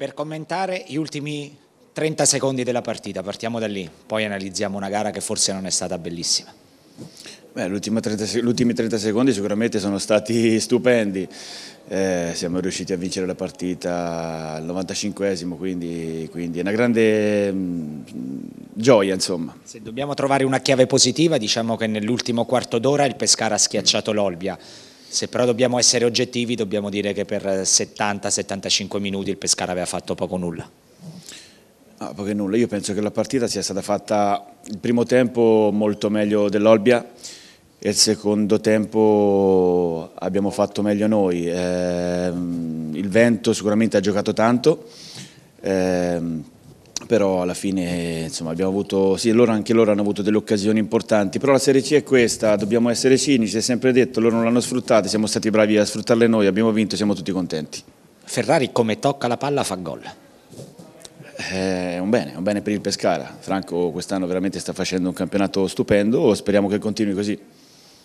per commentare gli ultimi 30 secondi della partita, partiamo da lì, poi analizziamo una gara che forse non è stata bellissima. Beh, gli ultimi 30 secondi sicuramente sono stati stupendi, eh, siamo riusciti a vincere la partita al 95esimo, quindi, quindi è una grande mh, gioia insomma. Se dobbiamo trovare una chiave positiva diciamo che nell'ultimo quarto d'ora il Pescara ha schiacciato l'Olbia, se però dobbiamo essere oggettivi dobbiamo dire che per 70-75 minuti il Pescara aveva fatto poco nulla. Ah, poco nulla, io penso che la partita sia stata fatta il primo tempo molto meglio dell'Olbia e il secondo tempo abbiamo fatto meglio noi. Eh, il vento sicuramente ha giocato tanto. Eh, però alla fine insomma, abbiamo avuto, sì, loro, anche loro hanno avuto delle occasioni importanti, però la Serie C è questa, dobbiamo essere cinici, è sempre detto, loro non l'hanno sfruttata, siamo stati bravi a sfruttarle noi, abbiamo vinto, siamo tutti contenti. Ferrari come tocca la palla fa gol. È eh, un bene, un bene per il Pescara, Franco quest'anno veramente sta facendo un campionato stupendo, speriamo che continui così.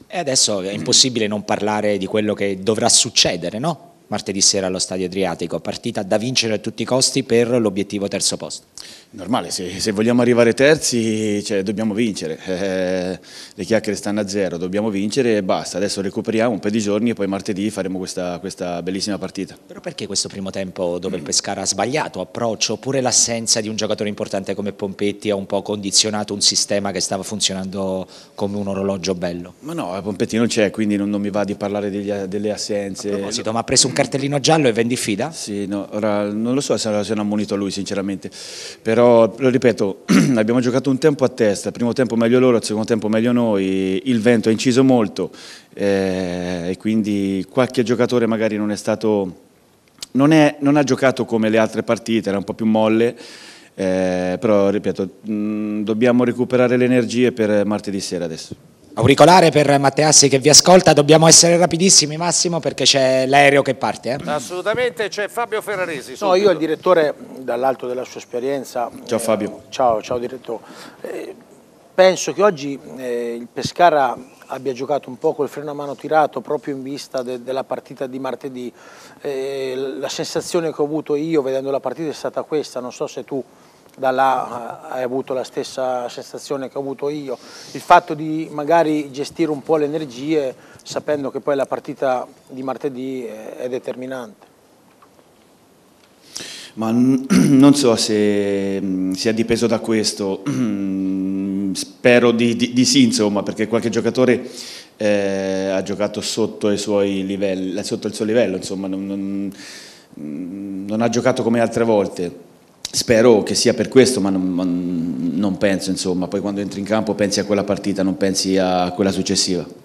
E adesso è impossibile non parlare di quello che dovrà succedere, no? martedì sera allo Stadio Adriatico, partita da vincere a tutti i costi per l'obiettivo terzo posto. Normale, se, se vogliamo arrivare terzi cioè, dobbiamo vincere, eh, le chiacchiere stanno a zero, dobbiamo vincere e basta, adesso recuperiamo un paio di giorni e poi martedì faremo questa, questa bellissima partita. Però perché questo primo tempo dove il Pescara ha sbagliato approccio oppure l'assenza di un giocatore importante come Pompetti ha un po' condizionato un sistema che stava funzionando come un orologio bello? Ma no, Pompetti non c'è, quindi non, non, mi va di parlare degli, delle assenze. A proposito, ma ha preso un cartellino giallo e vendi fida? Sì, no, ora non lo so se hanno ammonito lui sinceramente, però lo ripeto, abbiamo giocato un tempo a testa, primo tempo meglio loro, il secondo tempo meglio noi, il vento ha inciso molto eh, e quindi qualche giocatore magari non è stato... Non, è, non ha giocato come le altre partite, era un po' più molle, eh, però ripeto, mh, mm, dobbiamo recuperare le energie per martedì sera adesso. Auricolare per Matteassi che vi ascolta, dobbiamo essere rapidissimi Massimo perché c'è l'aereo che parte. Eh? Assolutamente, c'è Fabio Ferraresi. Subito. No, io il direttore dall'alto della sua esperienza. Ciao eh, Fabio. Eh, ciao, ciao direttore. Eh, penso che oggi eh, il Pescara abbia giocato un po' col freno a mano tirato proprio in vista de della partita di martedì. Eh, la sensazione che ho avuto io vedendo la partita è stata questa, non so se tu da là eh, hai avuto la stessa sensazione che ho avuto io, il fatto di magari gestire un po' le energie sapendo che poi la partita di martedì eh, è determinante. Ma non so se mm, sia dipeso da questo, spero di, di, di sì insomma, perché qualche giocatore eh, ha giocato sotto, livelli, sotto, il suo livello, insomma, non, non, mm, non ha giocato come altre volte Spero che sia per questo, ma non, ma non penso, insomma, poi quando entri in campo pensi a quella partita, non pensi a quella successiva.